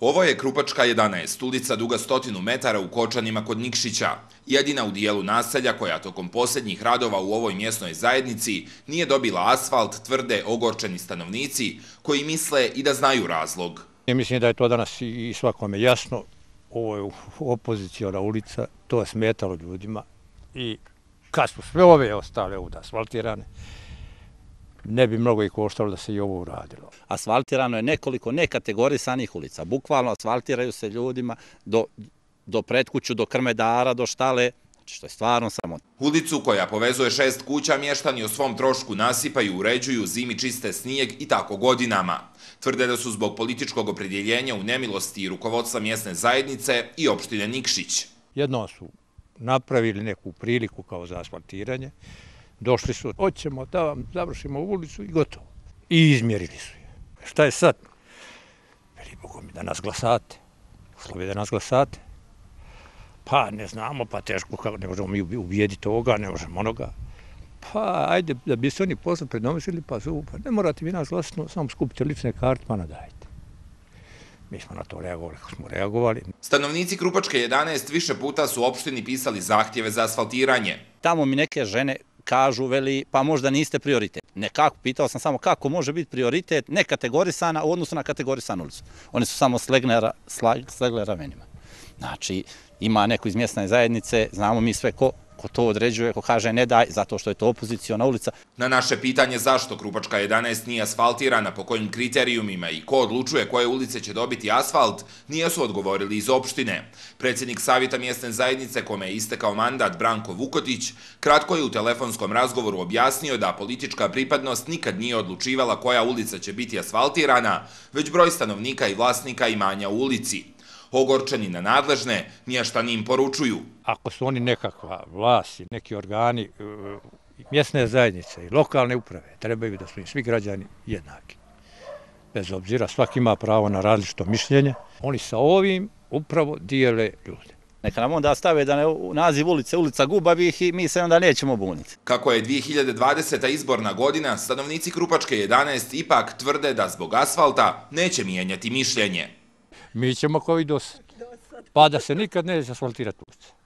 Ovo je Krupačka 11, ulica duga stotinu metara u Kočanima kod Nikšića, jedina u dijelu naselja koja tokom posljednjih radova u ovoj mjesnoj zajednici nije dobila asfalt, tvrde ogorčeni stanovnici koji misle i da znaju razlog. Mislim da je to danas i svakome jasno, ovo je opozicijona ulica, to je smetalo ljudima i kad su sve ove ostale ovdje asfaltirane, ne bi mnogo i koštalo da se i ovo uradilo. Asfaltirano je nekoliko nekategorisanih ulica. Bukvalno asfaltiraju se ljudima do, do predkuću, do krmedara, do štale, znači, što je stvarno samo. Ulicu koja povezuje šest kuća mještani o svom trošku nasipaju, uređuju, zimi čiste snijeg i tako godinama. Tvrde da su zbog političkog opredjeljenja u nemilosti i rukovodstva mjesne zajednice i opštine Nikšić. Jedno su napravili neku priliku kao za asfaltiranje, došli su, hoćemo da vam završimo ulicu i gotovo. I izmjerili su je. Šta je sad? Veli Bogu mi da nas glasate. Ušlo bi da nas glasate. Pa ne znamo, pa teško, kako, ne možemo mi ubijediti ovoga, ne možemo onoga. Pa ajde, da bi se oni posle predomislili, pa zovu, pa ne morate vi nas glasiti, samo skupite lične karte, pa nadajte. Mi smo na to reagovali kako smo reagovali. Stanovnici Krupačke 11 više puta su opštini pisali zahtjeve za asfaltiranje. Tamo mi neke žene kažu, veli, pa možda niste prioritet. Nekako, pitao sam samo kako može biti prioritet nekategorisana u odnosu na kategorisanu ulicu. Oni su samo slegle ramenima. Znači, ima neko iz mjestne zajednice, znamo mi sve ko ko to određuje, ko kaže ne daj, zato što je to opozicijona ulica. Na naše pitanje zašto Krupačka 11 nije asfaltirana, po kojim kriterijumima i ko odlučuje koje ulice će dobiti asfalt, nije su odgovorili iz opštine. Predsjednik Savita mjesne zajednice, kome je istekao mandat Branko Vukotić, kratko je u telefonskom razgovoru objasnio da politička pripadnost nikad nije odlučivala koja ulica će biti asfaltirana, već broj stanovnika i vlasnika imanja u ulici ogorčeni na nadležne, nije šta njim poručuju. Ako su oni nekakva i neki organi, e, mjesne zajednice i lokalne uprave, trebaju da su im svi građani jednaki. Bez obzira, svaki ima pravo na različito mišljenje. Oni sa ovim upravo dijele ljude. Neka nam onda stave da ne naziv ulice, ulica Gubavih i mi se onda nećemo buniti. Kako je 2020. izborna godina, stanovnici Krupačke 11 ipak tvrde da zbog asfalta neće mijenjati mišljenje mi ćemo kao i dosad. Pa da se nikad ne zasvaltira tuce.